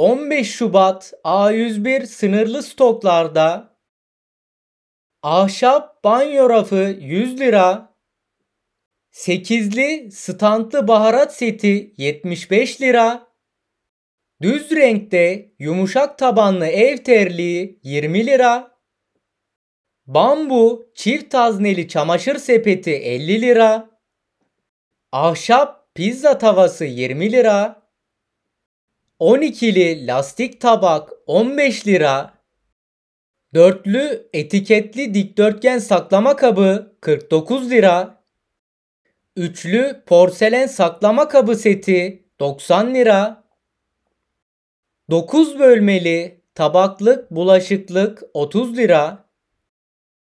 15 Şubat A101 sınırlı stoklarda ahşap banyo rafı 100 lira, 8'li standlı baharat seti 75 lira, düz renkte yumuşak tabanlı ev terliği 20 lira, bambu çift tazneli çamaşır sepeti 50 lira, ahşap pizza tavası 20 lira, 12'li lastik tabak 15 lira. Dörtlü etiketli dikdörtgen saklama kabı 49 lira. Üçlü porselen saklama kabı seti 90 lira. 9 bölmeli tabaklık bulaşıklık 30 lira.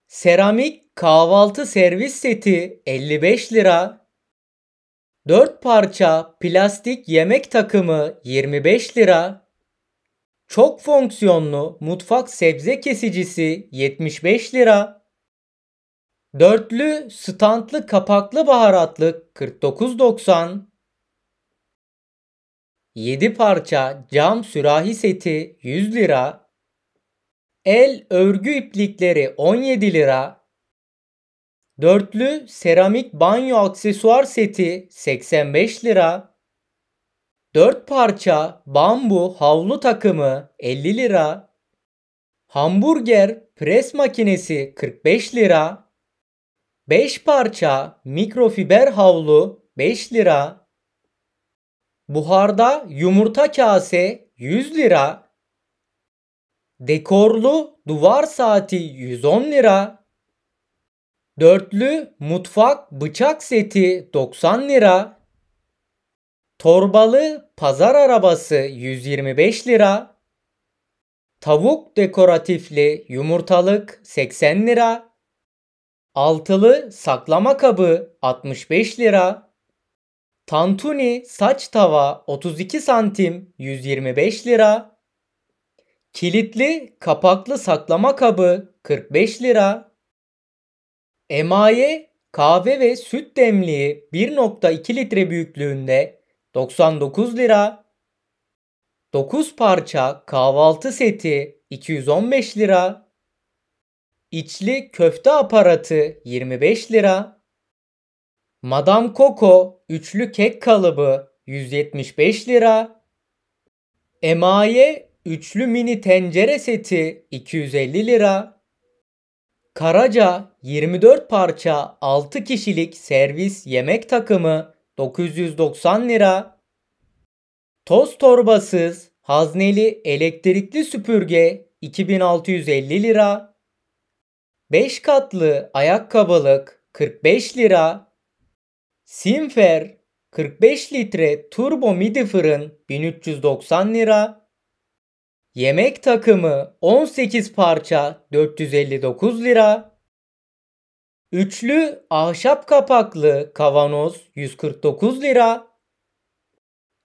Seramik kahvaltı servis seti 55 lira. 4 parça plastik yemek takımı 25 lira. Çok fonksiyonlu mutfak sebze kesicisi 75 lira. Dörtlü standlı kapaklı baharatlık 49.90. 7 parça cam sürahi seti 100 lira. El örgü iplikleri 17 lira. Dörtlü seramik banyo aksesuar seti 85 lira. dört parça bambu havlu takımı 50 lira. Hamburger pres makinesi 45 lira. 5 parça mikrofiber havlu 5 lira. Buharda yumurta kase 100 lira. Dekorlu duvar saati 110 lira. Dörtlü mutfak bıçak seti 90 lira. Torbalı pazar arabası 125 lira. Tavuk dekoratifli yumurtalık 80 lira. Altılı saklama kabı 65 lira. Tantuni saç tava 32 santim 125 lira. Kilitli kapaklı saklama kabı 45 lira. Emaye kahve ve süt demliği 1.2 litre büyüklüğünde 99 lira. 9 parça kahvaltı seti 215 lira. İçli köfte aparatı 25 lira. Madame Coco üçlü kek kalıbı 175 lira. Emaye üçlü mini tencere seti 250 lira. Karaca 24 parça 6 kişilik servis yemek takımı 990 lira. Toz torbasız hazneli elektrikli süpürge 2650 lira. 5 katlı ayakkabılık 45 lira. Simfer 45 litre turbo midi fırın 1390 lira. Yemek takımı 18 parça 459 lira. Üçlü ahşap kapaklı kavanoz 149 lira.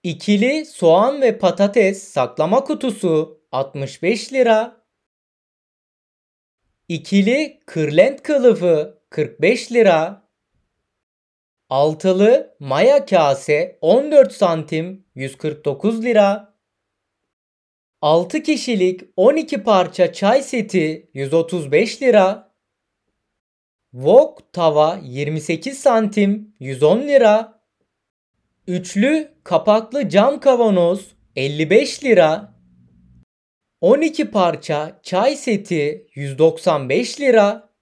İkili soğan ve patates saklama kutusu 65 lira. İkili kırlent kılıfı 45 lira. Altılı maya kase 14 santim 149 lira. 6 kişilik 12 parça çay seti 135 lira. Wok tava 28 santim 110 lira. Üçlü kapaklı cam kavanoz 55 lira. 12 parça çay seti 195 lira.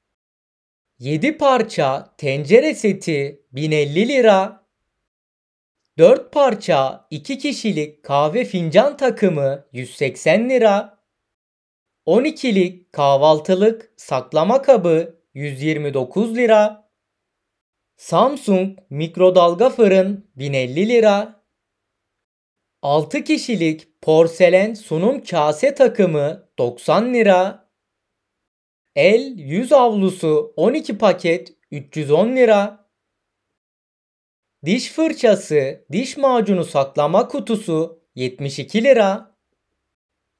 7 parça tencere seti 1050 lira. 4 parça 2 kişilik kahve fincan takımı 180 lira. 12'lik kahvaltılık saklama kabı 129 lira. Samsung mikrodalga fırın 1050 lira. 6 kişilik porselen sunum kase takımı 90 lira. El yüz avlusu 12 paket 310 lira. Diş fırçası, diş macunu saklama kutusu 72 lira.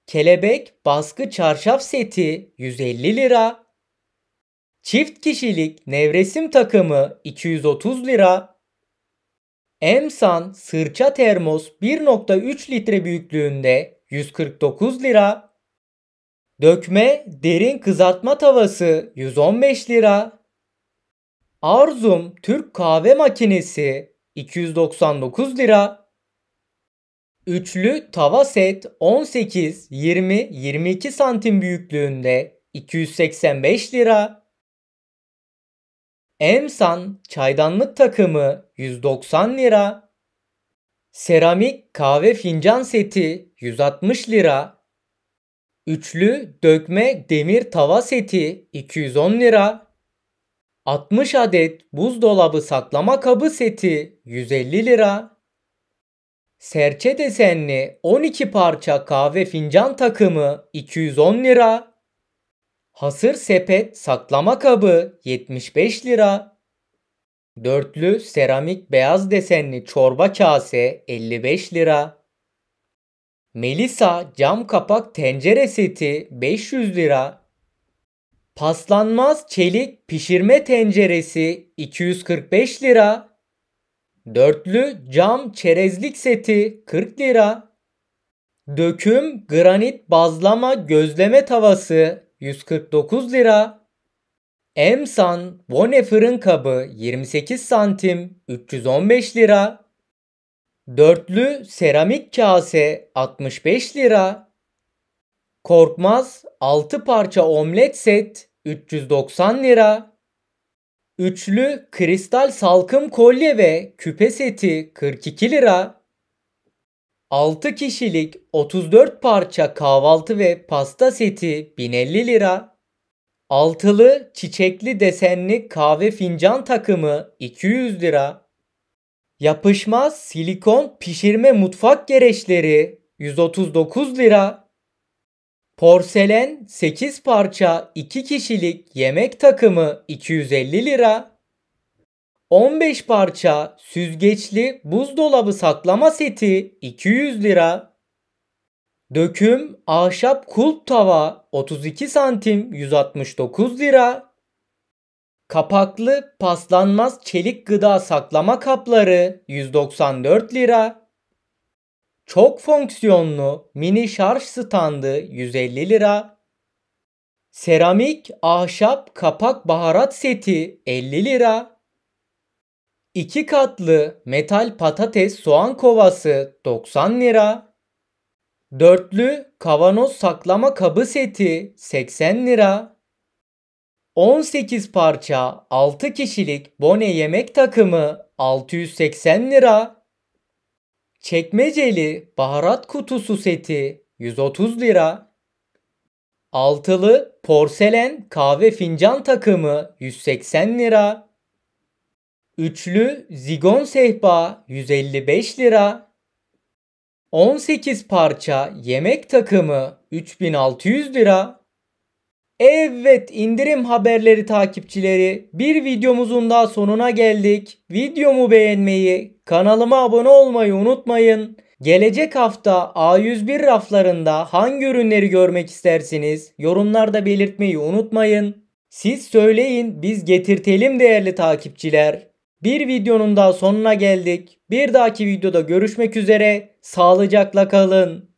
Kelebek baskı çarşaf seti 150 lira. Çift kişilik nevresim takımı 230 lira. Emsan sırça termos 1.3 litre büyüklüğünde 149 lira. Dökme derin kızartma tavası 115 lira. Arzum Türk kahve makinesi 299 lira. Üçlü tava set 18, 20, 22 santim büyüklüğünde 285 lira. Emsan çaydanlık takımı 190 lira. Seramik kahve fincan seti 160 lira. Üçlü dökme demir tava seti 210 lira. 60 adet buzdolabı saklama kabı seti 150 lira. Serçe desenli 12 parça kahve fincan takımı 210 lira. Hasır sepet saklama kabı 75 lira. Dörtlü seramik beyaz desenli çorba kase 55 lira. Melisa cam kapak tencere seti 500 lira. Paslanmaz çelik pişirme tenceresi 245 lira. Dörtlü cam çerezlik seti 40 lira. Döküm granit bazlama gözleme tavası 149 lira. Emsan Bone fırın kabı 28 santim 315 lira. Dörtlü seramik kase 65 lira. Korkmaz 6 parça omlet set 390 lira. Üçlü kristal salkım kolye ve küpe seti 42 lira. 6 kişilik 34 parça kahvaltı ve pasta seti 1050 lira. Altılı çiçekli desenli kahve fincan takımı 200 lira. Yapışmaz silikon pişirme mutfak gereçleri 139 lira. Porselen 8 parça 2 kişilik yemek takımı 250 lira. 15 parça süzgeçli buzdolabı saklama seti 200 lira. Döküm ahşap kulp tava 32 santim 169 lira. Kapaklı paslanmaz çelik gıda saklama kapları 194 lira. Çok fonksiyonlu mini şarj standı 150 lira. Seramik ahşap kapak baharat seti 50 lira. 2 katlı metal patates soğan kovası 90 lira. Dörtlü kavanoz saklama kabı seti 80 lira. 18 parça 6 kişilik bone yemek takımı 680 lira. Çekmeceli baharat kutusu seti 130 lira. Altılı porselen kahve fincan takımı 180 lira. Üçlü zigon sehpa 155 lira. 18 parça yemek takımı 3600 lira. Evet indirim haberleri takipçileri bir videomuzun daha sonuna geldik. Videomu beğenmeyi, kanalıma abone olmayı unutmayın. Gelecek hafta A101 raflarında hangi ürünleri görmek istersiniz? Yorumlarda belirtmeyi unutmayın. Siz söyleyin biz getirtelim değerli takipçiler. Bir videonun daha sonuna geldik. Bir dahaki videoda görüşmek üzere. Sağlıcakla kalın.